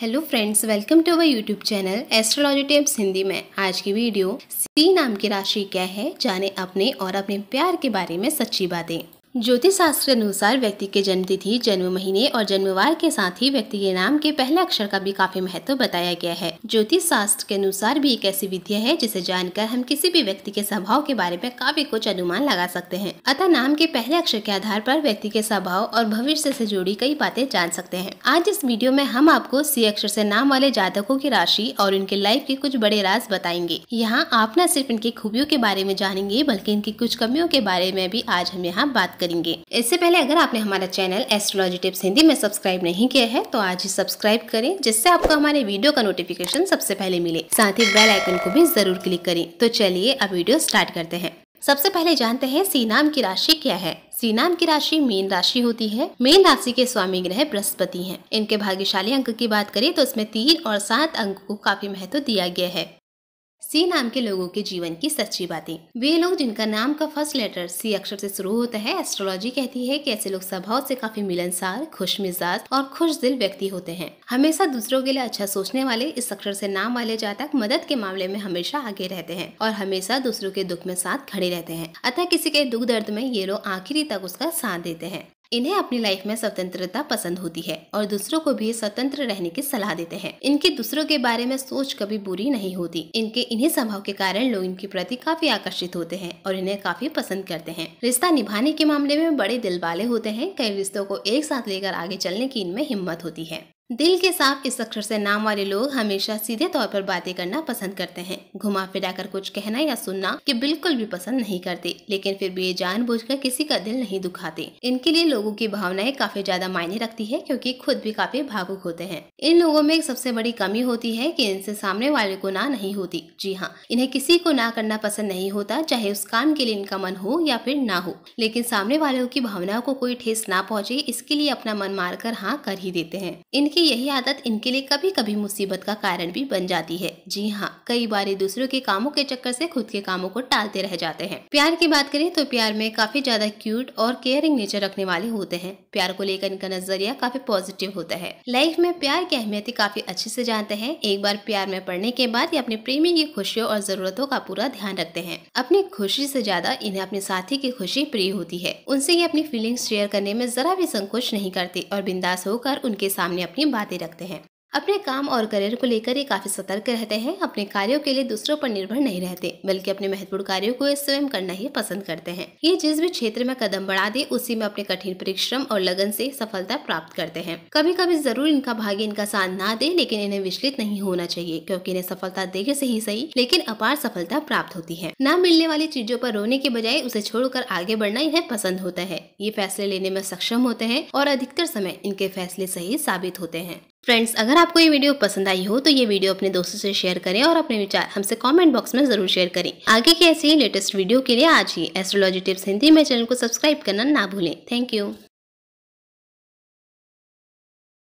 Hello friends welcome to our YouTube channel astrology times Hindi में आज की वीडियो सी नाम की राशि क्या है जाने अपने और अपने प्यार के बारे में सच्ची बातें ज्योतिष शास्त्र के अनुसार व्यक्ति के जन्मतिथि जन्म महीने और जन्मवार के साथ ही व्यक्ति के नाम के पहले अक्षर का भी काफी महत्व बताया गया है ज्योतिष शास्त्र के अनुसार भी एक ऐसी विद्या है जिसे जानकर हम किसी भी व्यक्ति के स्वभाव के बारे में काफी कुछ अनुमान लगा सकते हैं अतः नाम के पहले अक्षर के आधार पर व्यक्ति के स्वभाव और भविष्य से जुड़ी कई बातें जान सकते हैं आज इस वीडियो में हम आपको सी अक्षर से नाम वाले जातकों की राशि और उनके लाइफ के कुछ बड़े राज बताएंगे यहाँ आप न सिर्फ इनकी खूबियों के बारे में जानेंगे बल्कि इनकी कुछ कमियों के बारे में भी आज हम यहाँ बात करेंगे इससे पहले अगर आपने हमारा चैनल एस्ट्रोलॉजी टिप्स हिंदी में सब्सक्राइब नहीं किया है तो आज ही सब्सक्राइब करें जिससे आपको हमारे वीडियो का नोटिफिकेशन सबसे पहले मिले साथ ही बेल आइकन को भी जरूर क्लिक करें तो चलिए अब वीडियो स्टार्ट करते हैं सबसे पहले जानते हैं सी नाम की राशि क्या है सी नाम की राशि मीन राशि होती है मीन राशि के स्वामी ग्रह बृहस्पति हैं। इनके भाग्यशाली अंक की बात करें तो इसमें तीन और सात अंक को काफी महत्व दिया गया है सी नाम के लोगों के जीवन की सच्ची बातें वे लोग जिनका नाम का फर्स्ट लेटर सी अक्षर से शुरू होता है एस्ट्रोलॉजी कहती है कि ऐसे लोग स्वभाव से काफी मिलनसार खुश मिजाज और खुश दिल व्यक्ति होते हैं हमेशा दूसरों के लिए अच्छा सोचने वाले इस अक्षर से नाम वाले जातक मदद के मामले में हमेशा आगे रहते हैं और हमेशा दूसरों के दुख में साथ खड़े रहते हैं अतः किसी के दुख दर्द में ये लोग आखिरी तक उसका साथ देते हैं इन्हें अपनी लाइफ में स्वतंत्रता पसंद होती है और दूसरों को भी स्वतंत्र रहने की सलाह देते हैं इनके दूसरों के बारे में सोच कभी बुरी नहीं होती इनके इन्हीं स्वभाव के कारण लोग इनके प्रति काफी आकर्षित होते हैं और इन्हें काफी पसंद करते हैं रिश्ता निभाने के मामले में बड़े दिल वाले होते हैं कई रिश्तों को एक साथ लेकर आगे चलने की इनमें हिम्मत होती है दिल के साफ इस अक्षर से नाम वाले लोग हमेशा सीधे तौर पर बातें करना पसंद करते हैं घुमा फिरा कर कुछ कहना या सुनना कि बिल्कुल भी पसंद नहीं करते लेकिन फिर भी ये कर किसी का दिल नहीं दुखाते इनके लिए लोगों की भावनाएं काफी ज्यादा मायने रखती है क्योंकि खुद भी काफी भावुक होते हैं इन लोगों में एक सबसे बड़ी कमी होती है की इनसे सामने वाले को ना नहीं होती जी हाँ इन्हें किसी को ना करना पसंद नहीं होता चाहे उस काम के लिए इनका मन हो या फिर ना हो लेकिन सामने वालों की भावनाओं को कोई ठेस ना पहुँचे इसके लिए अपना मन मार कर हाँ कर ही देते हैं इनकी कि यही आदत इनके लिए कभी कभी मुसीबत का कारण भी बन जाती है जी हाँ कई बार दूसरों के कामों के चक्कर से खुद के कामों को टालते रह जाते हैं प्यार की बात करें तो प्यार में काफी ज्यादा क्यूट और केयरिंग नेचर रखने वाले होते हैं प्यार को लेकर इनका नजरिया काफी पॉजिटिव होता है लाइफ में प्यार की अहमियत काफी अच्छे से जानते हैं एक बार प्यार में पड़ने के बाद ये अपने प्रेमी की खुशियों और जरूरतों का पूरा ध्यान रखते हैं अपनी खुशी से ज्यादा इन्हें अपने साथी की खुशी प्रिय होती है उनसे ये अपनी फीलिंग्स शेयर करने में जरा भी संकोच नहीं करते और बिंदास होकर उनके सामने अपनी बातें रखते हैं अपने काम और करियर को लेकर ये काफ़ी सतर्क रहते हैं अपने कार्यों के लिए दूसरों पर निर्भर नहीं रहते बल्कि अपने महत्वपूर्ण कार्यों को स्वयं करना ही पसंद करते हैं ये जिस भी क्षेत्र में कदम बढ़ा दे उसी में अपने कठिन परिश्रम और लगन से सफलता प्राप्त करते हैं कभी कभी जरूर इनका भाग्य इनका साथ ना दे लेकिन इन्हें विचलित नहीं होना चाहिए क्योंकि इन्हें सफलता देखे से ही सही लेकिन अपार सफलता प्राप्त होती है न मिलने वाली चीजों पर रोने के बजाय उसे छोड़कर आगे बढ़ना इन्हें पसंद होता है ये फैसले लेने में सक्षम होते हैं और अधिकतर समय इनके फैसले सही साबित होते हैं फ्रेंड्स अगर आपको ये वीडियो पसंद आई हो तो ये वीडियो अपने दोस्तों से शेयर करें और अपने विचार हमसे कमेंट बॉक्स में जरूर शेयर करें आगे की ऐसी लेटेस्ट वीडियो के लिए आज ही एस्ट्रोलॉजी टिप्स हिंदी में चैनल को सब्सक्राइब करना ना भूलें थैंक यू